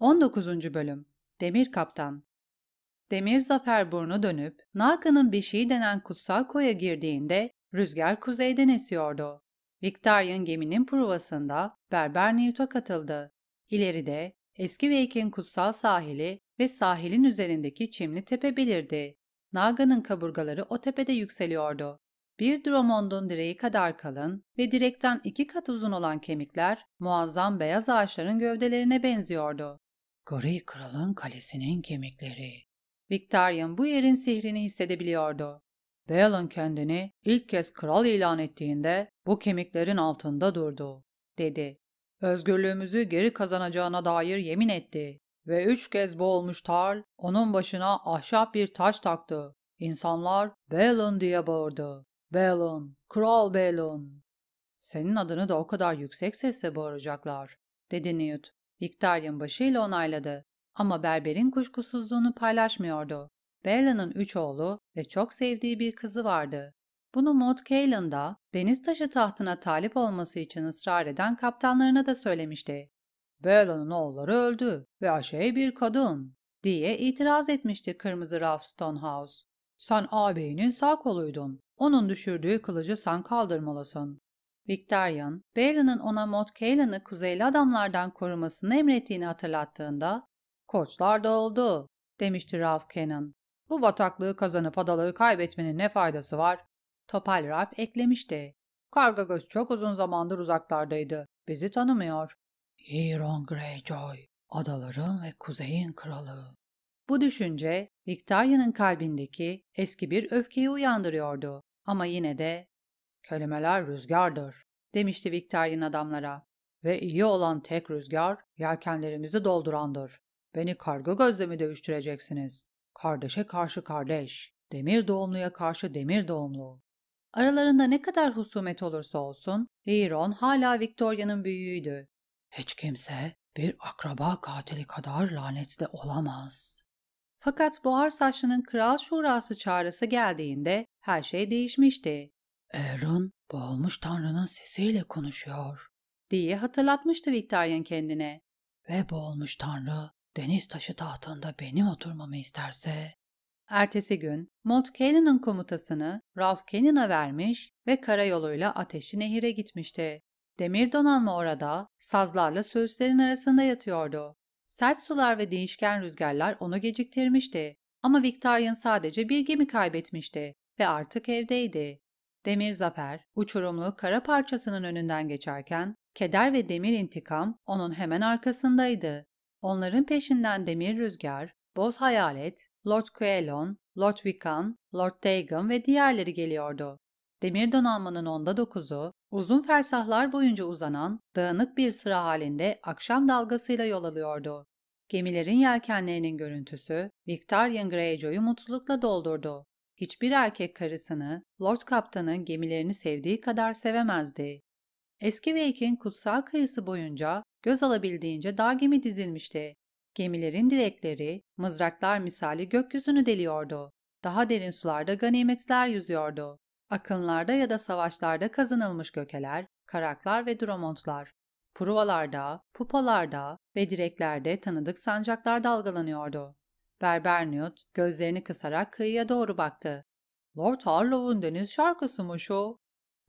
19. Bölüm Demir Kaptan Demir Zafer burnu dönüp Naka'nın beşiği denen kutsal koya girdiğinde rüzgar kuzeyden esiyordu. Victarion geminin provasında Berber Newt'a katıldı. İleride eski Veik'in kutsal sahili ve sahilin üzerindeki çimli tepe belirdi. Naga'nın kaburgaları o tepede yükseliyordu. Bir Dromond'un direği kadar kalın ve direkten iki kat uzun olan kemikler muazzam beyaz ağaçların gövdelerine benziyordu. Gori kralın kalesinin kemikleri. Victarion bu yerin sihrini hissedebiliyordu. Balon kendini ilk kez kral ilan ettiğinde bu kemiklerin altında durdu, dedi. Özgürlüğümüzü geri kazanacağına dair yemin etti ve üç kez boğulmuş Tarl onun başına ahşap bir taş taktı. İnsanlar Balon diye bağırdı. Balon, Kral Balon. Senin adını da o kadar yüksek sesle bağıracaklar, dedi Newt. Victorian başıyla onayladı. Ama berberin kuşkusuzluğunu paylaşmıyordu. Bella'nın üç oğlu ve çok sevdiği bir kızı vardı. Bunu Maud Caelan da deniz taşı tahtına talip olması için ısrar eden kaptanlarına da söylemişti. Bella'nın oğulları öldü ve aşağıya bir kadın diye itiraz etmişti kırmızı Ralph Stonehouse. Sen ağabeyinin sağ koluydun. Onun düşürdüğü kılıcı sen kaldırmalısın. Victarion, Balin'ın ona Mot Kaelin'i kuzeyli adamlardan korumasını emrettiğini hatırlattığında ''Koçlar doldu'' demişti Ralph Cannon. ''Bu bataklığı kazanıp adaları kaybetmenin ne faydası var?'' Topal Ralph eklemişti. ''Karga göz çok uzun zamandır uzaklardaydı. Bizi tanımıyor.'' ''Euron Greyjoy, adaların ve kuzeyin kralı.'' Bu düşünce Victoria'nın kalbindeki eski bir öfkeyi uyandırıyordu. Ama yine de Kelimeler rüzgardır, demişti Victorian adamlara. Ve iyi olan tek rüzgar yelkenlerimizi doldurandır. Beni kargo gözle mi dövüştüreceksiniz? Kardeşe karşı kardeş, demir doğumluya karşı demir doğumlu. Aralarında ne kadar husumet olursa olsun, Liron hala Victoria'nın büyüğüydü. Hiç kimse bir akraba katili kadar lanetli olamaz. Fakat buhar saçlının kral şurası çağrısı geldiğinde her şey değişmişti. Aaron boğulmuş Tanrı'nın sesiyle konuşuyor diye hatırlatmıştı Victorian kendine. Ve boğulmuş Tanrı deniz taşı tahtında benim oturmamı isterse. Ertesi gün Mont Cannon'ın komutasını Ralph Cannon'a vermiş ve karayoluyla Ateşli Nehir'e gitmişti. Demir donanma orada sazlarla sözlerin arasında yatıyordu. Sert sular ve değişken rüzgarlar onu geciktirmişti. Ama Victorian sadece bir gemi kaybetmişti ve artık evdeydi. Demir Zafer, uçurumlu kara parçasının önünden geçerken, keder ve demir intikam onun hemen arkasındaydı. Onların peşinden Demir Rüzgar, Boz Hayalet, Lord Quelon, Lord Wiccan, Lord Dagon ve diğerleri geliyordu. Demir donanmanın onda dokuzu, uzun fersahlar boyunca uzanan, dağınık bir sıra halinde akşam dalgasıyla yol alıyordu. Gemilerin yelkenlerinin görüntüsü, Victorian Greyjoy'u mutlulukla doldurdu. Hiçbir erkek karısını Lord Kaptan'ın gemilerini sevdiği kadar sevemezdi. Eski Wake'in kutsal kıyısı boyunca göz alabildiğince dar gemi dizilmişti. Gemilerin direkleri, mızraklar misali gökyüzünü deliyordu. Daha derin sularda ganimetler yüzüyordu. Akınlarda ya da savaşlarda kazanılmış gökeler, karaklar ve dromontlar. Provalarda, pupalarda ve direklerde tanıdık sancaklar dalgalanıyordu. Berberniot gözlerini kısarak kıyıya doğru baktı. Lord Harlow'un deniz şarkısı mı şu?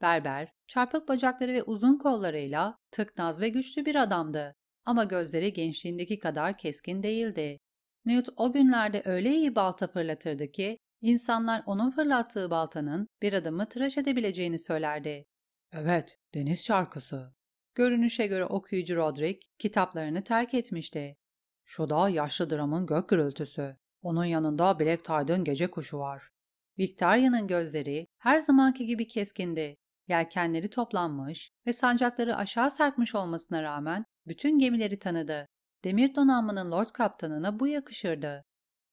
Berber, çarpık bacakları ve uzun kollarıyla tıknaz ve güçlü bir adamdı. Ama gözleri gençliğindeki kadar keskin değildi. Newt o günlerde öyle iyi balta fırlatırdı ki insanlar onun fırlattığı baltanın bir adamı tıraş edebileceğini söylerdi. Evet, deniz şarkısı. Görünüşe göre okuyucu Roderick kitaplarını terk etmişti. Şu da yaşlı dramın gök gürültüsü. Onun yanında Black Tide'ın gece kuşu var. Victoria'nın gözleri her zamanki gibi keskindi. Yelkenleri toplanmış ve sancakları aşağı sarkmış olmasına rağmen bütün gemileri tanıdı. Demir donanmanın Lord Kaptanına bu yakışırdı.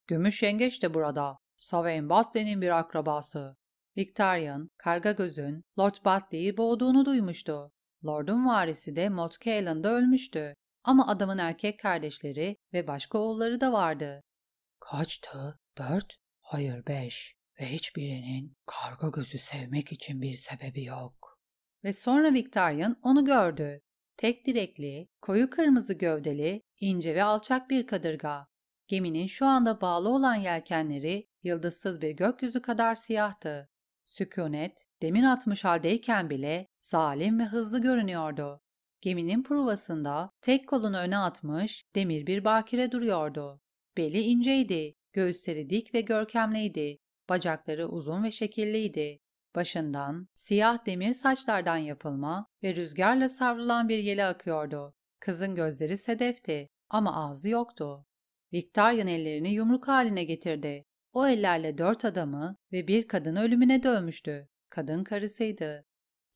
Gümüş yengeç de burada. Savain Batley'nin bir akrabası. Victorian, karga gözün Lord Batley'i boğduğunu duymuştu. Lord'un varisi de Motke Island'da ölmüştü ama adamın erkek kardeşleri ve başka oğulları da vardı. Kaçtı? Dört? Hayır beş. Ve hiçbirinin karga gözü sevmek için bir sebebi yok. Ve sonra Victorian onu gördü. Tek direkli, koyu kırmızı gövdeli, ince ve alçak bir kadırga. Geminin şu anda bağlı olan yelkenleri yıldızsız bir gökyüzü kadar siyahtı. Sükunet, demin atmış haldeyken bile zalim ve hızlı görünüyordu. Geminin pruvasında tek kolunu öne atmış demir bir bakire duruyordu. Beli inceydi, göğüsleri dik ve görkemliydi, bacakları uzun ve şekilliydi. Başından siyah demir saçlardan yapılma ve rüzgarla savrulan bir yele akıyordu. Kızın gözleri sedefti ama ağzı yoktu. Victorian ellerini yumruk haline getirdi. O ellerle dört adamı ve bir kadın ölümüne dövmüştü. Kadın karısıydı.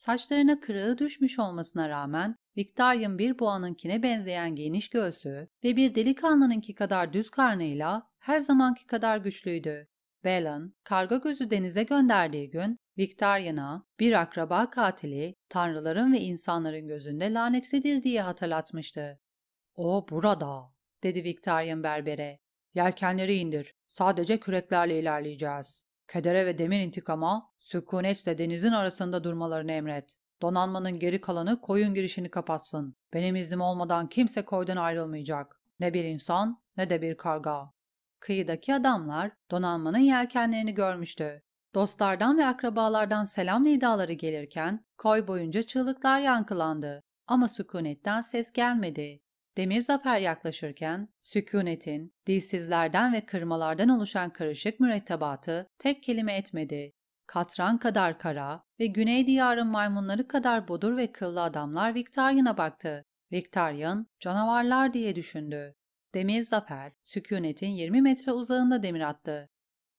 Saçlarına kırığı düşmüş olmasına rağmen Victorian bir boğanınkine benzeyen geniş göğsü ve bir delikanlınınki kadar düz karnıyla her zamanki kadar güçlüydü. Valen, karga gözü denize gönderdiği gün Victorian'a bir akraba katili tanrıların ve insanların gözünde lanetlidir diye hatırlatmıştı. O burada, dedi Victorian berbere. Yelkenleri indir, sadece küreklerle ilerleyeceğiz. Kedere ve demir intikama, sükunetle denizin arasında durmalarını emret. Donanmanın geri kalanı koyun girişini kapatsın. Benim iznim olmadan kimse koydan ayrılmayacak. Ne bir insan ne de bir karga. Kıyıdaki adamlar donanmanın yelkenlerini görmüştü. Dostlardan ve akrabalardan selam nidaları gelirken koy boyunca çığlıklar yankılandı ama sükunetten ses gelmedi. Demir Zafer yaklaşırken sükunetin, dilsizlerden ve kırmalardan oluşan karışık mürettebatı tek kelime etmedi. Katran kadar kara ve Güney diyarın maymunları kadar bodur ve kıllı adamlar Victarian'a baktı. Victarian, canavarlar diye düşündü. Demir Zafer, sükunetin 20 metre uzağında demir attı.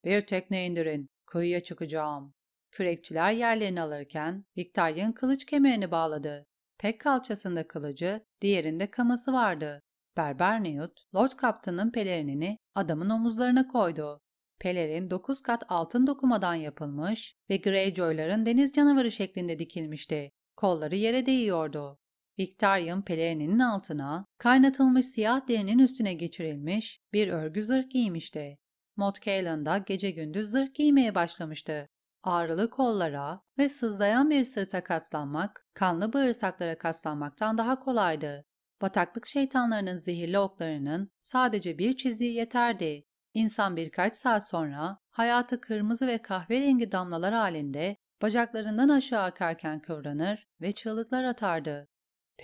Bir tekne indirin, kıyıya çıkacağım. Kürekçiler yerlerini alırken Victarian kılıç kemerini bağladı. Tek kalçasında kılıcı, diğerinde kaması vardı. Berber Newt, Lord Kaptan'ın pelerinini adamın omuzlarına koydu. Pelerin dokuz kat altın dokumadan yapılmış ve Greyjoy'ların deniz canavarı şeklinde dikilmişti. Kolları yere değiyordu. Victorian pelerininin altına kaynatılmış siyah derinin üstüne geçirilmiş bir örgü zırh giymişti. Mott Kaelan da gece gündüz zırh giymeye başlamıştı ağrılı kollara ve sızlayan bir sırta katlanmak, kanlı bağırsaklara katlanmaktan daha kolaydı. Bataklık şeytanlarının zehirli oklarının sadece bir çiziği yeterdi. İnsan birkaç saat sonra hayatı kırmızı ve kahverengi damlalar halinde bacaklarından aşağı akarken kıvranır ve çığlıklar atardı.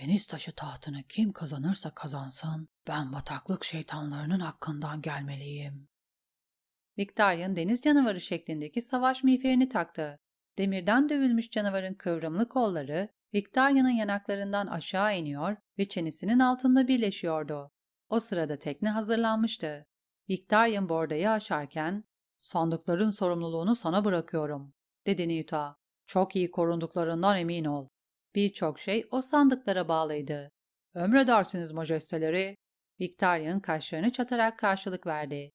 Deniz taşı tahtını kim kazanırsa kazansın, ben bataklık şeytanlarının hakkından gelmeliyim. Victoria'nın deniz canavarı şeklindeki savaş miğferini taktı. Demirden dövülmüş canavarın kıvrımlı kolları Victoria'nın yanaklarından aşağı iniyor ve çenesinin altında birleşiyordu. O sırada tekne hazırlanmıştı. Victoria'nın bordayı aşarken ''Sandıkların sorumluluğunu sana bırakıyorum.'' dedi Newta. ''Çok iyi korunduklarından emin ol. Birçok şey o sandıklara bağlıydı. Ömredersiniz majesteleri.'' Victoria'nın kaşlarını çatarak karşılık verdi.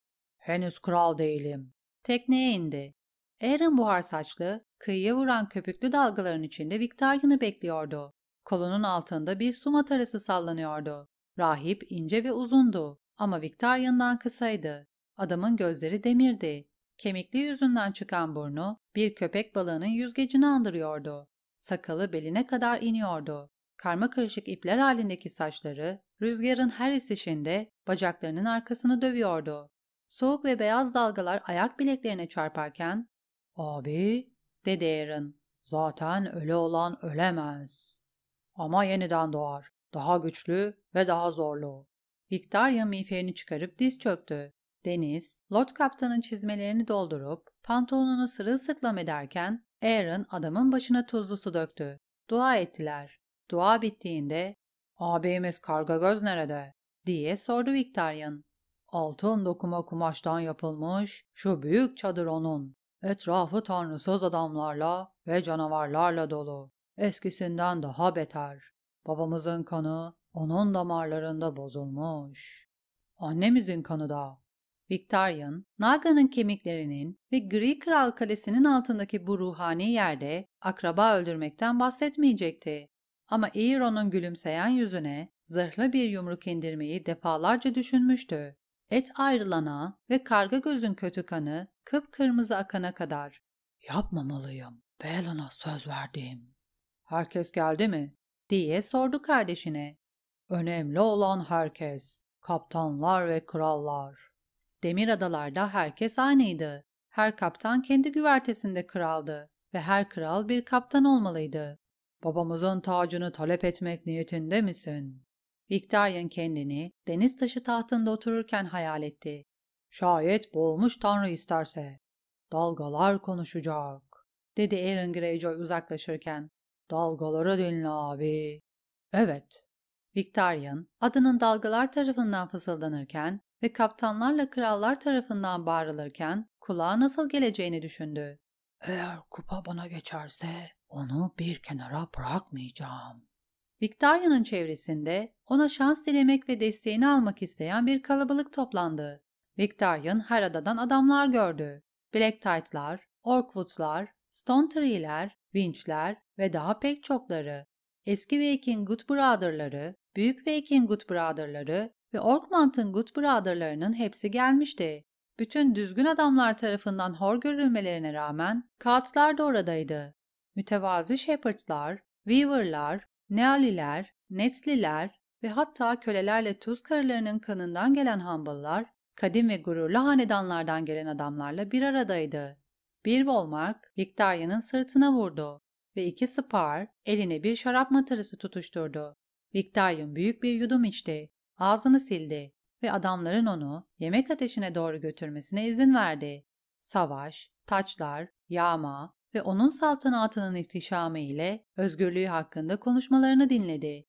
Henüz kral değilim. Tekneye indi. Aaron buhar saçlı, kıyıya vuran köpüklü dalgaların içinde Victoria'nı bekliyordu. Kolunun altında bir su matarası sallanıyordu. Rahip ince ve uzundu ama Victoria'ndan kısaydı. Adamın gözleri demirdi. Kemikli yüzünden çıkan burnu bir köpek balığının yüzgecini andırıyordu. Sakalı beline kadar iniyordu. Karma karışık ipler halindeki saçları rüzgarın her esişinde bacaklarının arkasını dövüyordu. Soğuk ve beyaz dalgalar ayak bileklerine çarparken ''Abi'' dedi Aaron. ''Zaten öle olan ölemez. Ama yeniden doğar. Daha güçlü ve daha zorlu.'' Victoria miğferini çıkarıp diz çöktü. Deniz, Lord Kaptan'ın çizmelerini doldurup pantolonunu sırılsıklam ederken Aaron adamın başına tuzlu su döktü. Dua ettiler. Dua bittiğinde ''Ağabeyimiz Kargagöz nerede?'' diye sordu Victorian. Altın dokuma kumaştan yapılmış şu büyük çadır onun. Etrafı tanrısız adamlarla ve canavarlarla dolu. Eskisinden daha beter. Babamızın kanı onun damarlarında bozulmuş. Annemizin kanı da. Victorian, Naga'nın kemiklerinin ve Gri Kral Kalesi'nin altındaki bu ruhani yerde akraba öldürmekten bahsetmeyecekti. Ama Eiron'un gülümseyen yüzüne zırhlı bir yumruk indirmeyi defalarca düşünmüştü et ayrılana ve karga gözün kötü kanı kıpkırmızı akana kadar. Yapmamalıyım. Belan'a söz verdim. Herkes geldi mi? diye sordu kardeşine. Önemli olan herkes. Kaptanlar ve krallar. Demir adalarda herkes aynıydı. Her kaptan kendi güvertesinde kraldı ve her kral bir kaptan olmalıydı. Babamızın tacını talep etmek niyetinde misin? Victorian kendini deniz taşı tahtında otururken hayal etti. Şayet boğulmuş Tanrı isterse. Dalgalar konuşacak, dedi Aaron Greyjoy uzaklaşırken. Dalgalara dinle abi. Evet. Victorian, adının dalgalar tarafından fısıldanırken ve kaptanlarla krallar tarafından bağırılırken kulağa nasıl geleceğini düşündü. Eğer kupa bana geçerse onu bir kenara bırakmayacağım. Victoria'nın çevresinde ona şans dilemek ve desteğini almak isteyen bir kalabalık toplandı. Victorian her adadan adamlar gördü. Black Tide'lar, Orkwood'lar, Stone Tree'ler, Winch'ler ve daha pek çokları. Eski Viking Good Brother'ları, Büyük Viking Good Brother'ları ve Orkmant'ın Good Brother'larının hepsi gelmişti. Bütün düzgün adamlar tarafından hor görülmelerine rağmen Kaatlar da oradaydı. Mütevazi Shepherd'lar, Weaver'lar, Nealiler, Netliler ve hatta kölelerle tuz karılarının kanından gelen Hambalılar, kadim ve gururlu hanedanlardan gelen adamlarla bir aradaydı. Bir volmark Victoria'nın sırtına vurdu ve iki spar eline bir şarap matarası tutuşturdu. Victoria'nın büyük bir yudum içti, ağzını sildi ve adamların onu yemek ateşine doğru götürmesine izin verdi. Savaş, taçlar, yağma, ve onun saltanatının ihtişamı ile özgürlüğü hakkında konuşmalarını dinledi.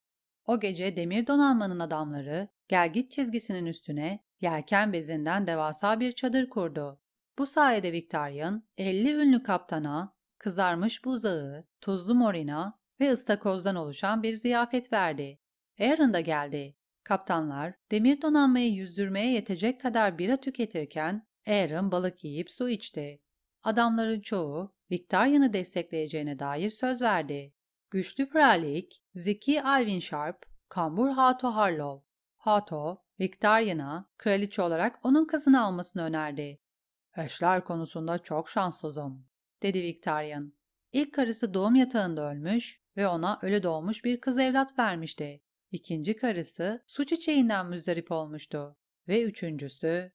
O gece demir donanmanın adamları gelgit çizgisinin üstüne yelken bezinden devasa bir çadır kurdu. Bu sayede Victorian 50 ünlü kaptana kızarmış buzağı, tuzlu morina ve ıstakozdan oluşan bir ziyafet verdi. Aaron da geldi. Kaptanlar demir donanmayı yüzdürmeye yetecek kadar bira tüketirken Aaron balık yiyip su içti. Adamların çoğu Victoria'nı destekleyeceğine dair söz verdi. Güçlü Fralik, Zeki Alvin Sharp, Kambur Hato Harlow. Hato, Victoria'na kraliçe olarak onun kızını almasını önerdi. Eşler konusunda çok şanssızım, dedi Victorian. İlk karısı doğum yatağında ölmüş ve ona ölü doğmuş bir kız evlat vermişti. İkinci karısı su çiçeğinden müzdarip olmuştu. Ve üçüncüsü,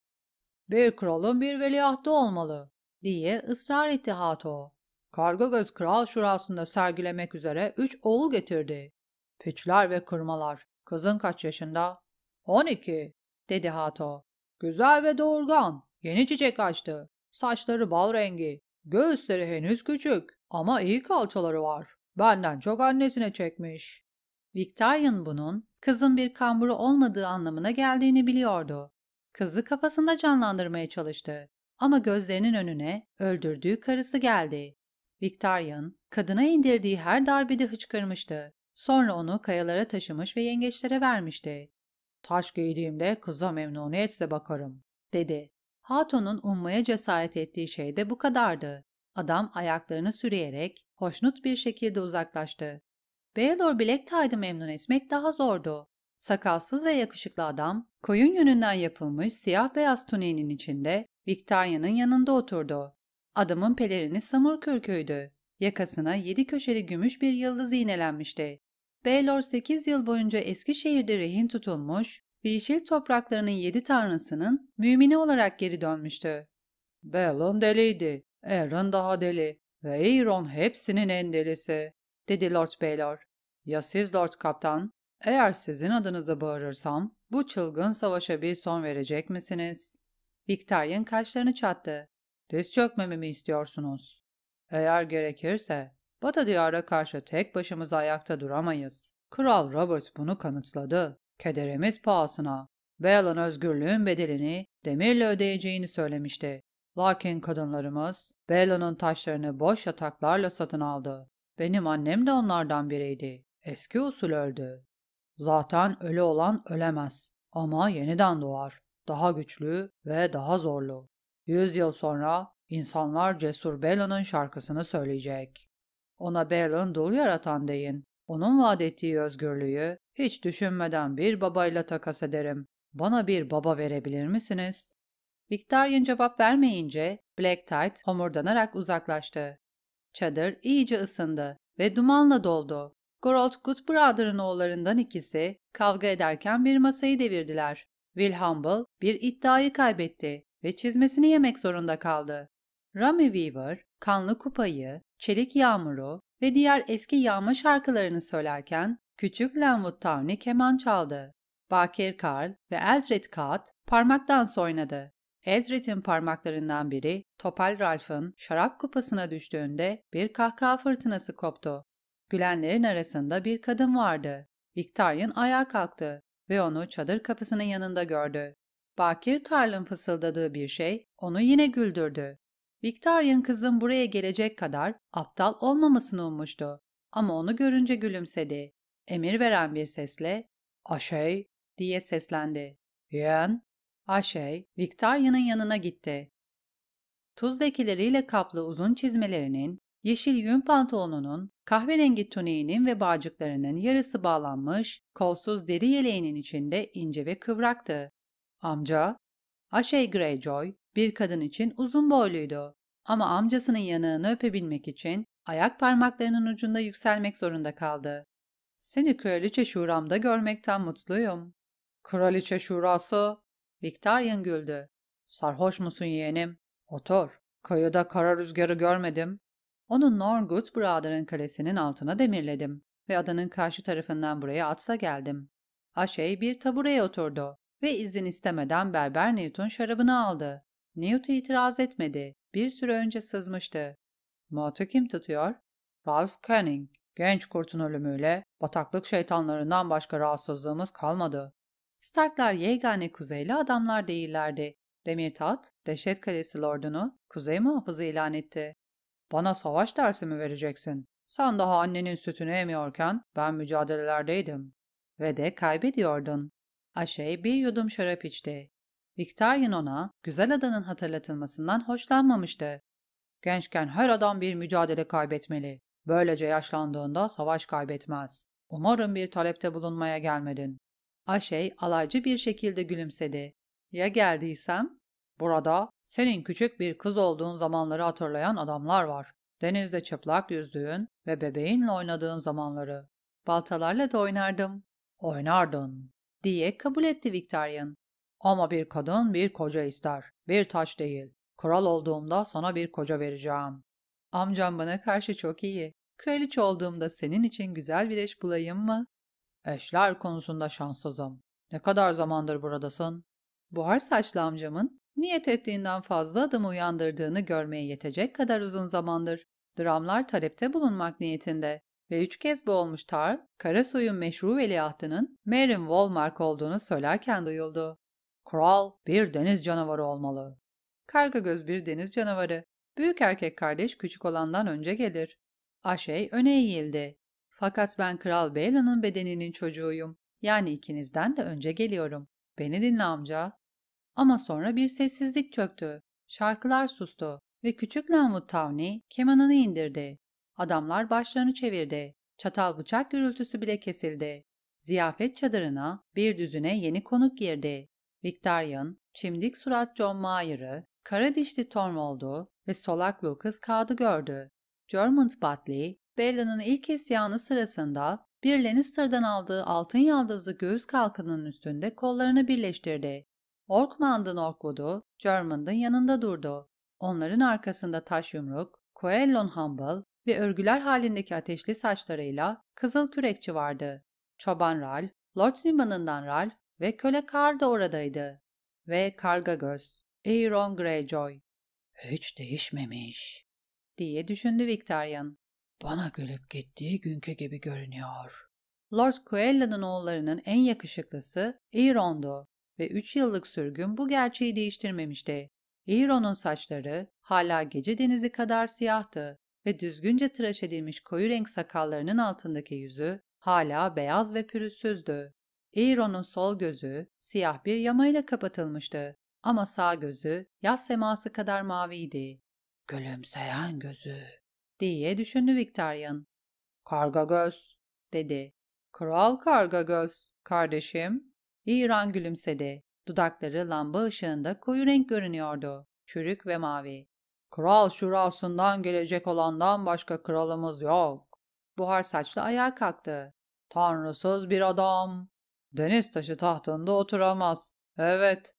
bir kralın bir veliahtı olmalı diye ısrar etti Hato. Kargagöz Kral Şurası'nda sergilemek üzere üç oğul getirdi. Piçler ve kırmalar. Kızın kaç yaşında? 12, dedi Hato. Güzel ve doğurgan. Yeni çiçek açtı. Saçları bal rengi. Göğüsleri henüz küçük ama iyi kalçaları var. Benden çok annesine çekmiş. Victorian bunun kızın bir kamburu olmadığı anlamına geldiğini biliyordu. Kızı kafasında canlandırmaya çalıştı. Ama gözlerinin önüne öldürdüğü karısı geldi. Victorian, kadına indirdiği her darbede hıçkırmıştı. Sonra onu kayalara taşımış ve yengeçlere vermişti. Taş giydiğimde kıza memnuniyetle bakarım, dedi. Haton'un ummaya cesaret ettiği şey de bu kadardı. Adam ayaklarını sürüyerek hoşnut bir şekilde uzaklaştı. Baylor Blacktide'ı memnun etmek daha zordu. Sakalsız ve yakışıklı adam, koyun yönünden yapılmış siyah beyaz tuniğinin içinde Victoria'nın yanında oturdu. Adamın pelerini samur kürküydü. Yakasına yedi köşeli gümüş bir yıldız iğnelenmişti. Baylor 8 yıl boyunca Eskişehir'de rehin tutulmuş, Yeşil topraklarının yedi tanrısının mümini olarak geri dönmüştü. Belon deliydi, Aaron daha deli ve Aaron hepsinin en delisi, dedi Lord Baylor. Ya siz Lord Kaptan? Eğer sizin adınızı bağırırsam bu çılgın savaşa bir son verecek misiniz? Victorian kaşlarını çattı. Diz çökmemi istiyorsunuz? Eğer gerekirse, Batı diyara karşı tek başımıza ayakta duramayız. Kral Robert bunu kanıtladı. Kederimiz pahasına. Bale'ın özgürlüğün bedelini demirle ödeyeceğini söylemişti. Lakin kadınlarımız Bale'ın taşlarını boş yataklarla satın aldı. Benim annem de onlardan biriydi. Eski usul öldü. Zaten ölü olan ölemez ama yeniden doğar daha güçlü ve daha zorlu. Yüz yıl sonra insanlar Cesur Belon'un şarkısını söyleyecek. Ona Belon dul yaratan deyin. Onun vaat ettiği özgürlüğü hiç düşünmeden bir babayla takas ederim. Bana bir baba verebilir misiniz? Victorian cevap vermeyince Black Tide homurdanarak uzaklaştı. Çadır iyice ısındı ve dumanla doldu. Gorold Goodbrother'ın oğullarından ikisi kavga ederken bir masayı devirdiler. Will Humble bir iddiayı kaybetti ve çizmesini yemek zorunda kaldı. Rami Weaver, Kanlı Kupayı, Çelik Yağmuru ve diğer eski yağma şarkılarını söylerken küçük Lanwood Town'i keman çaldı. Bakir Karl ve Eldred Kat parmak dans oynadı. Eldred'in parmaklarından biri Topal Ralph'ın şarap kupasına düştüğünde bir kahkaha fırtınası koptu. Gülenlerin arasında bir kadın vardı. Victorian ayağa kalktı ve onu çadır kapısının yanında gördü. Bakir Karl'ın fısıldadığı bir şey onu yine güldürdü. Victorian kızın buraya gelecek kadar aptal olmamasını ummuştu. Ama onu görünce gülümsedi. Emir veren bir sesle ''Aşey'' diye seslendi. ''Yen?'' Aşey, Victoria'nın yanına gitti. Tuz lekeleriyle kaplı uzun çizmelerinin yeşil yün pantolonunun, kahverengi tuniğinin ve bağcıklarının yarısı bağlanmış, kolsuz deri yeleğinin içinde ince ve kıvraktı. Amca, Ashay Greyjoy, bir kadın için uzun boyluydu. Ama amcasının yanığını öpebilmek için ayak parmaklarının ucunda yükselmek zorunda kaldı. Seni kraliçe şuramda görmekten mutluyum. Kraliçe şurası? Victorian güldü. Sarhoş musun yeğenim? Otur. Kayada kara rüzgarı görmedim. Onu Norgut Brother'ın kalesinin altına demirledim ve adanın karşı tarafından buraya atla geldim. Aşey bir tabureye oturdu ve izin istemeden Berber Newton şarabını aldı. Newton itiraz etmedi. Bir süre önce sızmıştı. Motu kim tutuyor? Ralph Canning. Genç kurtun ölümüyle bataklık şeytanlarından başka rahatsızlığımız kalmadı. Starklar yegane kuzeyli adamlar değillerdi. Demirtat, Deşet Kalesi Lordunu kuzey muhafızı ilan etti. Bana savaş dersi mi vereceksin? Sen daha annenin sütünü emiyorken ben mücadelelerdeydim. Ve de kaybediyordun. Aşey bir yudum şarap içti. Victorian ona güzel adanın hatırlatılmasından hoşlanmamıştı. Gençken her adam bir mücadele kaybetmeli. Böylece yaşlandığında savaş kaybetmez. Umarım bir talepte bulunmaya gelmedin. Aşey alaycı bir şekilde gülümsedi. Ya geldiysem? Burada senin küçük bir kız olduğun zamanları hatırlayan adamlar var. Denizde çıplak yüzdüğün ve bebeğinle oynadığın zamanları. Baltalarla da oynardım. Oynardın diye kabul etti Victorian. Ama bir kadın bir koca ister. Bir taş değil. Kral olduğumda sana bir koca vereceğim. Amcam bana karşı çok iyi. Kraliçe olduğumda senin için güzel bir eş bulayım mı? Eşler konusunda şanssızım. Ne kadar zamandır buradasın? Buhar saçlı amcamın niyet ettiğinden fazla adım uyandırdığını görmeye yetecek kadar uzun zamandır dramlar talepte bulunmak niyetinde ve üç kez boğulmuş Tarl, Karasoy'un meşru veliahtının Merin Walmark olduğunu söylerken duyuldu. Kral bir deniz canavarı olmalı. Karga göz bir deniz canavarı. Büyük erkek kardeş küçük olandan önce gelir. Aşey öne eğildi. Fakat ben Kral Beyla'nın bedeninin çocuğuyum. Yani ikinizden de önce geliyorum. Beni dinle amca. Ama sonra bir sessizlik çöktü. Şarkılar sustu ve küçük Lanwood Towney kemanını indirdi. Adamlar başlarını çevirdi. Çatal bıçak gürültüsü bile kesildi. Ziyafet çadırına bir düzüne yeni konuk girdi. Victorian, çimdik surat John Mayer'ı, kara dişli Tormold'u ve solak Lucas Kağıdı gördü. Germont Butley, Bella'nın ilk isyanı sırasında bir Lannister'dan aldığı altın yaldızlı göğüs kalkanının üstünde kollarını birleştirdi Orkmand'ın Orkwood'u, German'ın yanında durdu. Onların arkasında taş yumruk, Coelon Humble ve örgüler halindeki ateşli saçlarıyla kızıl kürekçi vardı. Çoban Ralph, Lord Liman'ından Ralph ve köle Karl da oradaydı. Ve karga göz, Aeron Greyjoy. Hiç değişmemiş, diye düşündü Victorian. Bana gülüp gittiği günkü gibi görünüyor. Lord Coella'nın oğullarının en yakışıklısı Aeron'du ve 3 yıllık sürgün bu gerçeği değiştirmemişti. Iro'nun saçları hala gece denizi kadar siyahtı ve düzgünce tıraş edilmiş koyu renk sakallarının altındaki yüzü hala beyaz ve pürüzsüzdü. Iro'nun sol gözü siyah bir yamayla kapatılmıştı ama sağ gözü yaz seması kadar maviydi. Gülümseyen gözü diye düşündü Victorian. Karga göz dedi. Kral karga göz kardeşim İran gülümsedi. Dudakları lamba ışığında koyu renk görünüyordu. Çürük ve mavi. Kral şurasından gelecek olandan başka kralımız yok. Buhar saçlı ayağa kalktı. Tanrısız bir adam. Deniz taşı tahtında oturamaz. Evet.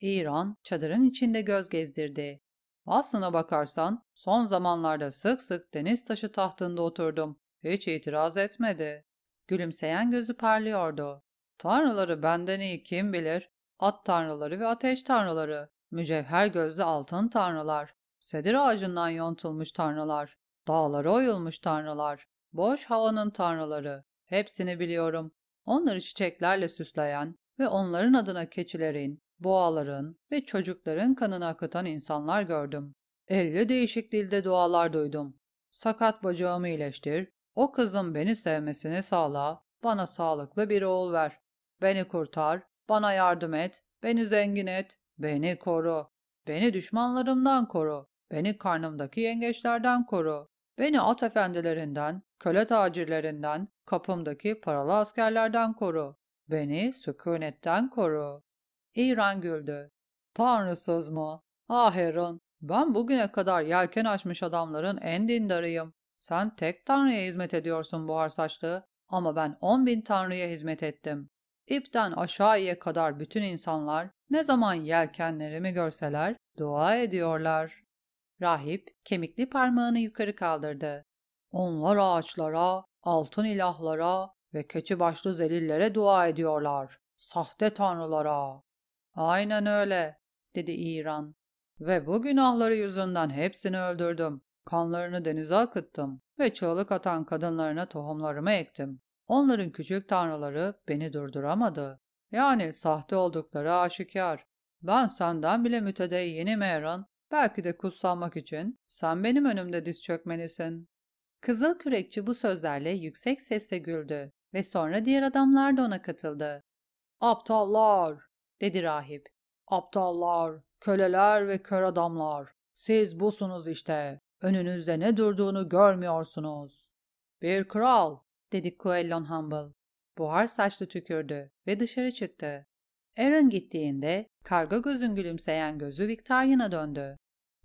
İran çadırın içinde göz gezdirdi. Aslına bakarsan son zamanlarda sık sık deniz taşı tahtında oturdum. Hiç itiraz etmedi. Gülümseyen gözü parlıyordu. Tanrıları benden iyi kim bilir? At tanrıları ve ateş tanrıları, mücevher gözlü altın tanrılar, sedir ağacından yontulmuş tanrılar, dağlara oyulmuş tanrılar, boş havanın tanrıları. Hepsini biliyorum. Onları çiçeklerle süsleyen ve onların adına keçilerin, boğaların ve çocukların kanını akıtan insanlar gördüm. Elli değişik dilde dualar duydum. Sakat bacağımı iyileştir, o kızın beni sevmesini sağla, bana sağlıklı bir oğul ver. Beni kurtar, bana yardım et, beni zengin et, beni koru. Beni düşmanlarımdan koru. Beni karnımdaki yengeçlerden koru. Beni at efendilerinden, köle tacirlerinden, kapımdaki paralı askerlerden koru. Beni sükunetten koru. İran güldü. Tanrısız mı? Ah Heron, ben bugüne kadar yelken açmış adamların en dindarıyım. Sen tek tanrıya hizmet ediyorsun buhar saçlı ama ben on bin tanrıya hizmet ettim. İpten aşağıya kadar bütün insanlar ne zaman yelkenlerimi görseler dua ediyorlar. Rahip kemikli parmağını yukarı kaldırdı. Onlar ağaçlara, altın ilahlara ve keçi başlı zelillere dua ediyorlar. Sahte tanrılara. Aynen öyle, dedi İran. Ve bu günahları yüzünden hepsini öldürdüm. Kanlarını denize akıttım ve çığlık atan kadınlarına tohumlarımı ektim. Onların küçük tanrıları beni durduramadı. Yani sahte oldukları aşikar. Ben senden bile yeni Meyran, Belki de kutsalmak için sen benim önümde diz çökmelisin. Kızıl kürekçi bu sözlerle yüksek sesle güldü ve sonra diğer adamlar da ona katıldı. Aptallar, dedi rahip. Aptallar, köleler ve kör adamlar. Siz busunuz işte. Önünüzde ne durduğunu görmüyorsunuz. Bir kral dedi Coelon Humble. Buhar saçlı tükürdü ve dışarı çıktı. Aaron gittiğinde karga gözün gülümseyen gözü Victoria'na döndü.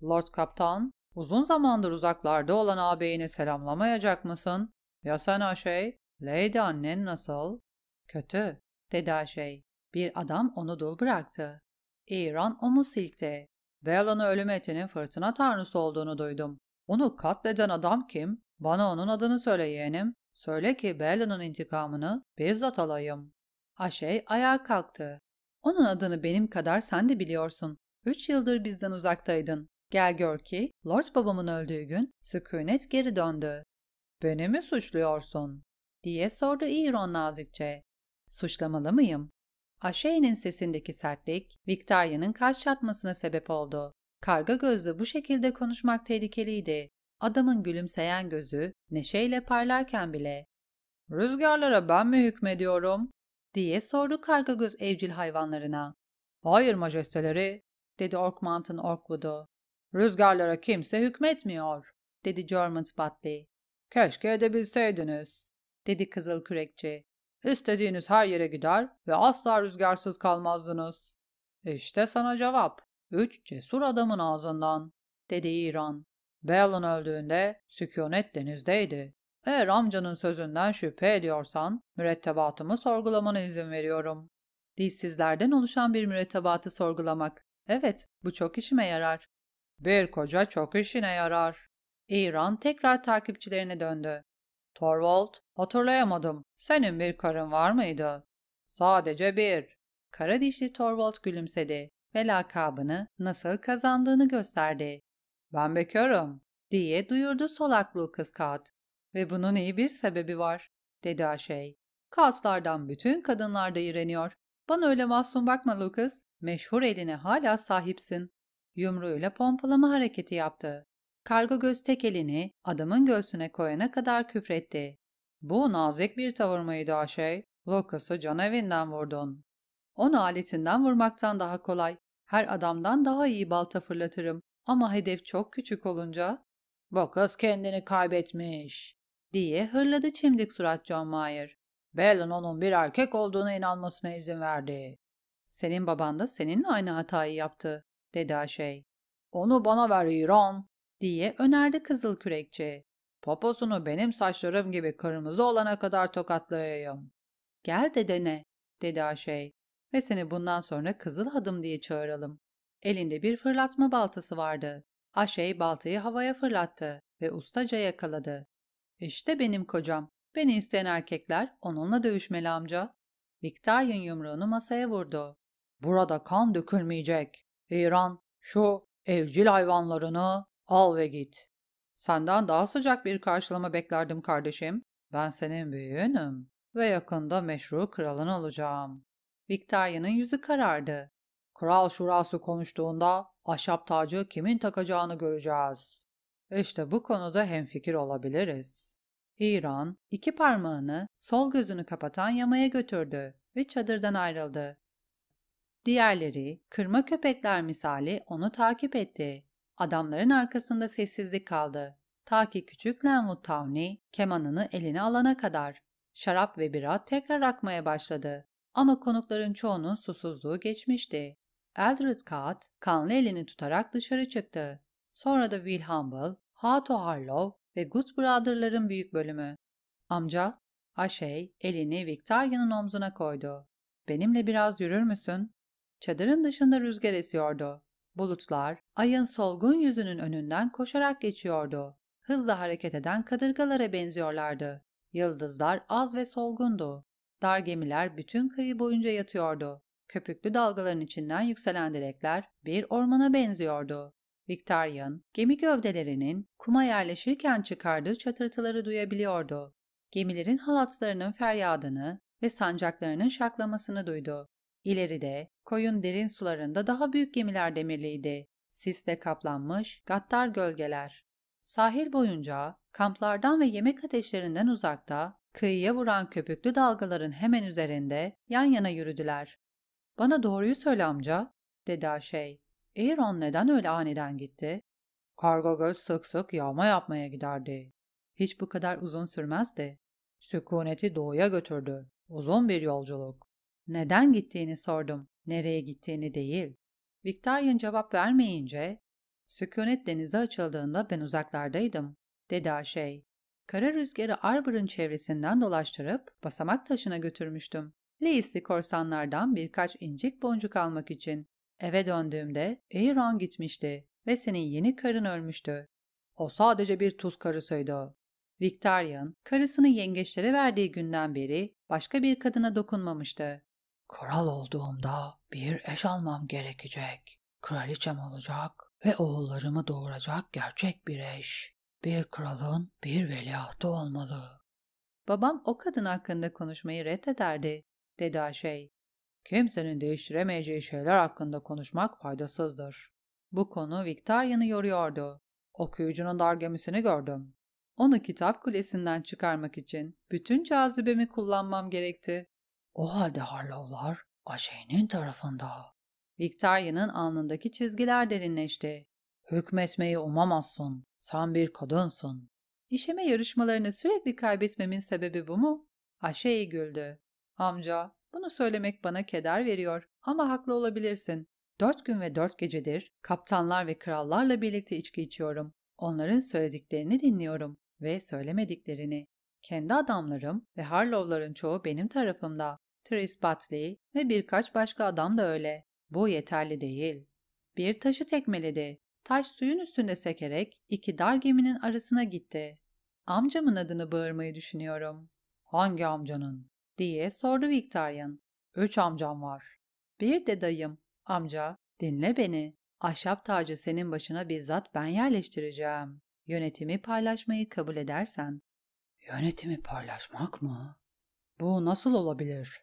Lord Kaptan, uzun zamandır uzaklarda olan ağabeyini selamlamayacak mısın? Ya sen Aşey? Lady annen nasıl? Kötü, dedi Aşey. Bir adam onu dul bıraktı. İran omuz silkti. Bella'nın ölüm etinin fırtına tanrısı olduğunu duydum. Onu katleden adam kim? Bana onun adını söyle yeğenim. Söyle ki Bella'nın intikamını bizzat alayım. Aşey ayağa kalktı. Onun adını benim kadar sen de biliyorsun. Üç yıldır bizden uzaktaydın. Gel gör ki Lord babamın öldüğü gün sükunet geri döndü. Beni mi suçluyorsun? diye sordu Iron nazikçe. Suçlamalı mıyım? Aşey'nin sesindeki sertlik, Victoria'nın kaş çatmasına sebep oldu. Karga gözlü bu şekilde konuşmak tehlikeliydi. Adamın gülümseyen gözü neşeyle parlarken bile ''Rüzgarlara ben mi hükmediyorum?'' diye sordu karga göz evcil hayvanlarına. ''Hayır majesteleri'' dedi Orkmant'ın Orkwood'u. ''Rüzgarlara kimse hükmetmiyor'' dedi Jormund Batley. ''Keşke edebilseydiniz'' dedi Kızıl Kürekçi. ''İstediğiniz her yere gider ve asla rüzgarsız kalmazdınız.'' ''İşte sana cevap. Üç cesur adamın ağzından.'' dedi İran. Balin öldüğünde sükunet denizdeydi. Eğer amcanın sözünden şüphe ediyorsan mürettebatımı sorgulamana izin veriyorum. Dilsizlerden oluşan bir mürettebatı sorgulamak. Evet, bu çok işime yarar. Bir koca çok işine yarar. İran tekrar takipçilerine döndü. Torvald, hatırlayamadım. Senin bir karın var mıydı? Sadece bir. Kara dişli Torvald gülümsedi ve lakabını nasıl kazandığını gösterdi ben bekarım diye duyurdu solaklı kız kat. Ve bunun iyi bir sebebi var dedi Aşey. Katlardan bütün kadınlarda iğreniyor. Bana öyle masum bakma Lucas. Meşhur eline hala sahipsin. Yumruğuyla pompalama hareketi yaptı. Kargo göz tek elini adamın göğsüne koyana kadar küfretti. Bu nazik bir tavır mıydı Aşey? Lucas'ı can evinden vurdun. Onu aletinden vurmaktan daha kolay. Her adamdan daha iyi balta fırlatırım. Ama hedef çok küçük olunca ''Bu kız kendini kaybetmiş.'' diye hırladı çimdik surat John Mayer. Belen onun bir erkek olduğuna inanmasına izin verdi. Senin baban da seninle aynı hatayı yaptı, dedi Aşey. Onu bana ver İran, diye önerdi kızıl kürekçi. Poposunu benim saçlarım gibi kırmızı olana kadar tokatlayayım. Gel de dene, dedi Aşey. Ve seni bundan sonra kızıl adım diye çağıralım. Elinde bir fırlatma baltası vardı. Aşey baltayı havaya fırlattı ve ustaca yakaladı. İşte benim kocam. Beni isteyen erkekler onunla dövüşmeli amca. Victorian yumruğunu masaya vurdu. Burada kan dökülmeyecek. İran, şu evcil hayvanlarını al ve git. Senden daha sıcak bir karşılama beklerdim kardeşim. Ben senin büyüğünüm ve yakında meşru kralın olacağım. Victoria'nın yüzü karardı. Kral şurası konuştuğunda ahşap tacı kimin takacağını göreceğiz. İşte bu konuda hemfikir olabiliriz. İran, iki parmağını sol gözünü kapatan yamaya götürdü ve çadırdan ayrıldı. Diğerleri, kırma köpekler misali onu takip etti. Adamların arkasında sessizlik kaldı. Ta ki küçük Lenwood Townley kemanını eline alana kadar. Şarap ve bira tekrar akmaya başladı. Ama konukların çoğunun susuzluğu geçmişti. Eldred Kat kanlı elini tutarak dışarı çıktı. Sonra da Will Humble, Hato Harlow ve Good Brother'ların büyük bölümü. Amca, Aşey elini Victoria'nın omzuna koydu. Benimle biraz yürür müsün? Çadırın dışında rüzgar esiyordu. Bulutlar, ayın solgun yüzünün önünden koşarak geçiyordu. Hızla hareket eden kadırgalara benziyorlardı. Yıldızlar az ve solgundu. Dar gemiler bütün kıyı boyunca yatıyordu. Köpüklü dalgaların içinden yükselen direkler bir ormana benziyordu. Victorian, gemi gövdelerinin kuma yerleşirken çıkardığı çatırtıları duyabiliyordu. Gemilerin halatlarının feryadını ve sancaklarının şaklamasını duydu. İleride, koyun derin sularında daha büyük gemiler demirliydi. Sisle kaplanmış, gattar gölgeler. Sahil boyunca, kamplardan ve yemek ateşlerinden uzakta, kıyıya vuran köpüklü dalgaların hemen üzerinde yan yana yürüdüler. Bana doğruyu söyle amca, dedi Aşey. Aaron neden öyle aniden gitti? Karga göz sık sık yağma yapmaya giderdi. Hiç bu kadar uzun sürmezdi. Sükuneti doğuya götürdü. Uzun bir yolculuk. Neden gittiğini sordum. Nereye gittiğini değil. Victorian cevap vermeyince, sükunet denize açıldığında ben uzaklardaydım, dedi Aşey. Kara rüzgarı Arbor'ın çevresinden dolaştırıp basamak taşına götürmüştüm. Leisli korsanlardan birkaç incik boncuk almak için. Eve döndüğümde Eiron gitmişti ve senin yeni karın ölmüştü. O sadece bir tuz karısıydı. Victorian, karısını yengeçlere verdiği günden beri başka bir kadına dokunmamıştı. Kral olduğumda bir eş almam gerekecek. Kraliçem olacak ve oğullarımı doğuracak gerçek bir eş. Bir kralın bir veliahtı olmalı. Babam o kadın hakkında konuşmayı reddederdi dedi Ayşe. Kimsenin değiştiremeyeceği şeyler hakkında konuşmak faydasızdır. Bu konu Victoria'nı yoruyordu. Okuyucunun dar gemisini gördüm. Onu kitap kulesinden çıkarmak için bütün cazibemi kullanmam gerekti. O halde Harlow'lar Ayşe'nin tarafında. Victoria'nın alnındaki çizgiler derinleşti. Hükmetmeyi umamazsın. Sen bir kadınsın. İşeme yarışmalarını sürekli kaybetmemin sebebi bu mu? Ayşe güldü. Amca, bunu söylemek bana keder veriyor ama haklı olabilirsin. Dört gün ve dört gecedir kaptanlar ve krallarla birlikte içki içiyorum. Onların söylediklerini dinliyorum ve söylemediklerini. Kendi adamlarım ve Harlow'ların çoğu benim tarafımda. Tris Batley ve birkaç başka adam da öyle. Bu yeterli değil. Bir taşı tekmeledi. Taş suyun üstünde sekerek iki dar geminin arasına gitti. Amcamın adını bağırmayı düşünüyorum. Hangi amcanın? diye sordu Victorian. Üç amcam var. Bir de dayım. Amca, dinle beni. Ahşap tacı senin başına bizzat ben yerleştireceğim. Yönetimi paylaşmayı kabul edersen. Yönetimi paylaşmak mı? Bu nasıl olabilir?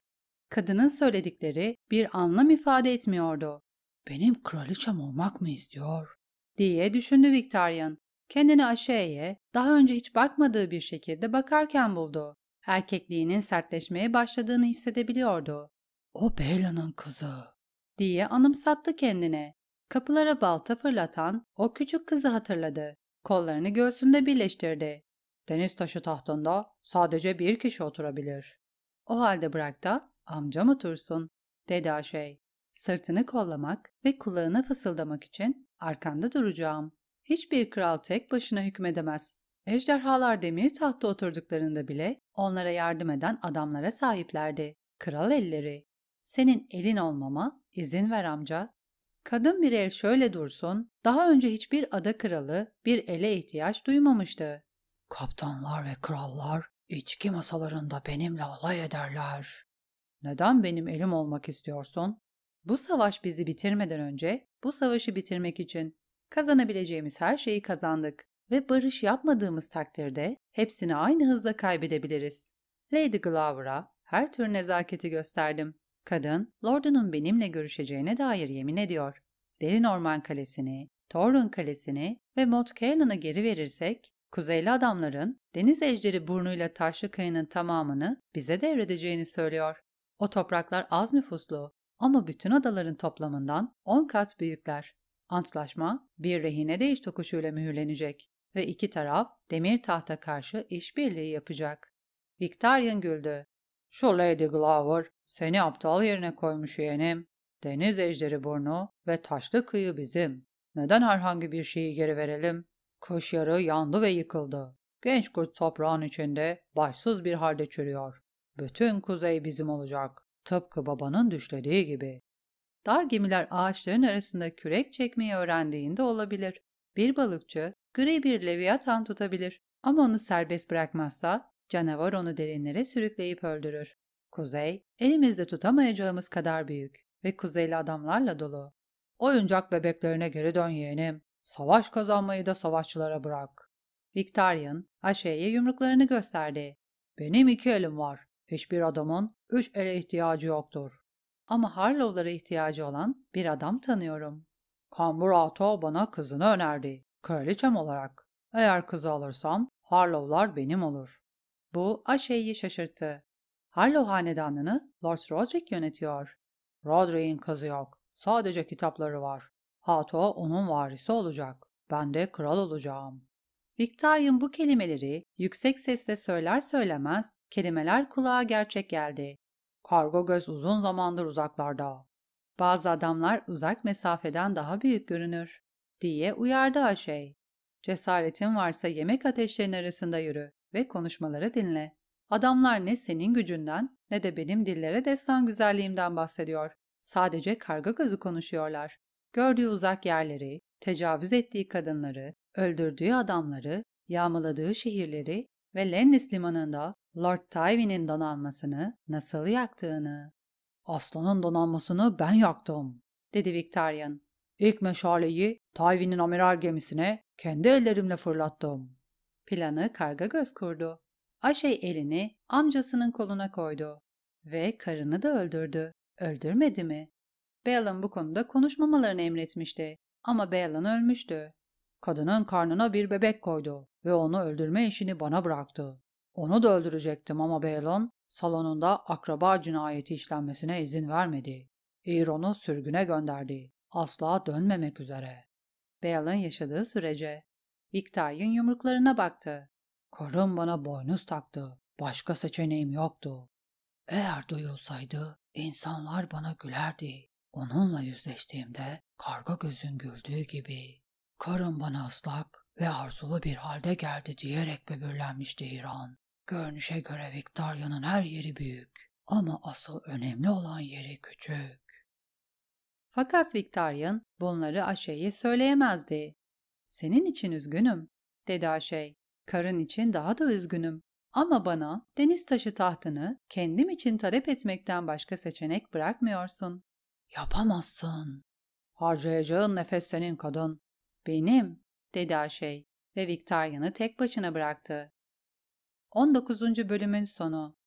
Kadının söyledikleri bir anlam ifade etmiyordu. Benim kraliçem olmak mı istiyor? diye düşündü Victorian. Kendini Aşe'ye daha önce hiç bakmadığı bir şekilde bakarken buldu. Erkekliğinin sertleşmeye başladığını hissedebiliyordu. O Beyla'nın kızı diye anımsattı kendine. Kapılara balta fırlatan o küçük kızı hatırladı. Kollarını göğsünde birleştirdi. Deniz taşı tahtında sadece bir kişi oturabilir. O halde bırak da amcam otursun, dedi Aşey. Sırtını kollamak ve kulağına fısıldamak için arkanda duracağım. Hiçbir kral tek başına hükmedemez. Ejderhalar demir tahtta oturduklarında bile onlara yardım eden adamlara sahiplerdi. Kral elleri. Senin elin olmama izin ver amca. Kadın bir el şöyle dursun, daha önce hiçbir ada kralı bir ele ihtiyaç duymamıştı. Kaptanlar ve krallar içki masalarında benimle alay ederler. Neden benim elim olmak istiyorsun? Bu savaş bizi bitirmeden önce bu savaşı bitirmek için kazanabileceğimiz her şeyi kazandık ve barış yapmadığımız takdirde hepsini aynı hızla kaybedebiliriz. Lady Glover'a her tür nezaketi gösterdim. Kadın, Lord'unun benimle görüşeceğine dair yemin ediyor. Derin Orman Kalesi'ni, Torun Kalesi'ni ve Mot Cannon'ı geri verirsek, Kuzeyli adamların deniz ejderi burnuyla taşlı kayanın tamamını bize devredeceğini söylüyor. O topraklar az nüfuslu ama bütün adaların toplamından 10 kat büyükler. Antlaşma bir rehine değiş tokuşuyla mühürlenecek ve iki taraf demir tahta karşı işbirliği yapacak. Victorian güldü. Şu Lady Glover seni aptal yerine koymuş yeğenim. Deniz ejderi burnu ve taşlı kıyı bizim. Neden herhangi bir şeyi geri verelim? Kış yarı yandı ve yıkıldı. Genç kurt toprağın içinde başsız bir halde çürüyor. Bütün kuzey bizim olacak. Tıpkı babanın düşlediği gibi. Dar gemiler ağaçların arasında kürek çekmeyi öğrendiğinde olabilir. Bir balıkçı gri bir leviathan tutabilir. Ama onu serbest bırakmazsa canavar onu derinlere sürükleyip öldürür. Kuzey, elimizde tutamayacağımız kadar büyük ve kuzeyli adamlarla dolu. Oyuncak bebeklerine geri dön yeğenim. Savaş kazanmayı da savaşçılara bırak. Victorian, Aşe'ye yumruklarını gösterdi. Benim iki elim var. Hiçbir adamın üç ele ihtiyacı yoktur. Ama Harlow'lara ihtiyacı olan bir adam tanıyorum. Kamburato bana kızını önerdi. Kraliçem olarak. Eğer kızı alırsam Harlow'lar benim olur. Bu Aşe'yi şaşırttı. Harlow hanedanını Lord Roderick yönetiyor. Roderick'in kızı yok. Sadece kitapları var. Hato onun varisi olacak. Ben de kral olacağım. Victorian bu kelimeleri yüksek sesle söyler söylemez kelimeler kulağa gerçek geldi. Kargo göz uzun zamandır uzaklarda. Bazı adamlar uzak mesafeden daha büyük görünür diye uyardı Aşey. Cesaretin varsa yemek ateşlerinin arasında yürü ve konuşmaları dinle. Adamlar ne senin gücünden ne de benim dillere destan güzelliğimden bahsediyor. Sadece karga gözü konuşuyorlar. Gördüğü uzak yerleri, tecavüz ettiği kadınları, öldürdüğü adamları, yağmaladığı şehirleri ve Lennis limanında Lord Tywin'in donanmasını nasıl yaktığını. Aslanın donanmasını ben yaktım, dedi Victarion. İlk meşaleyi Tayvin'in amiral gemisine kendi ellerimle fırlattım. Planı karga göz kurdu. Aşey elini amcasının koluna koydu ve karını da öldürdü. Öldürmedi mi? Beyalan bu konuda konuşmamalarını emretmişti ama Beyalan ölmüştü. Kadının karnına bir bebek koydu ve onu öldürme işini bana bıraktı. Onu da öldürecektim ama Balan salonunda akraba cinayeti işlenmesine izin vermedi. İron'u sürgüne gönderdi asla dönmemek üzere. Bale'ın yaşadığı sürece. Victoria'nın yumruklarına baktı. Karım bana boynuz taktı. Başka seçeneğim yoktu. Eğer duyulsaydı insanlar bana gülerdi. Onunla yüzleştiğimde karga gözün güldüğü gibi. Karım bana ıslak ve arzulu bir halde geldi diyerek böbürlenmişti İran. Görünüşe göre Victoria'nın her yeri büyük ama asıl önemli olan yeri küçük. Fakat Victarion bunları Aşe'ye söyleyemezdi. Senin için üzgünüm, dedi aşe. Karın için daha da üzgünüm. Ama bana deniz taşı tahtını kendim için talep etmekten başka seçenek bırakmıyorsun. Yapamazsın. Harcayacağın nefes senin kadın. Benim, dedi aşe ve Victarian'ı tek başına bıraktı. 19. bölümün sonu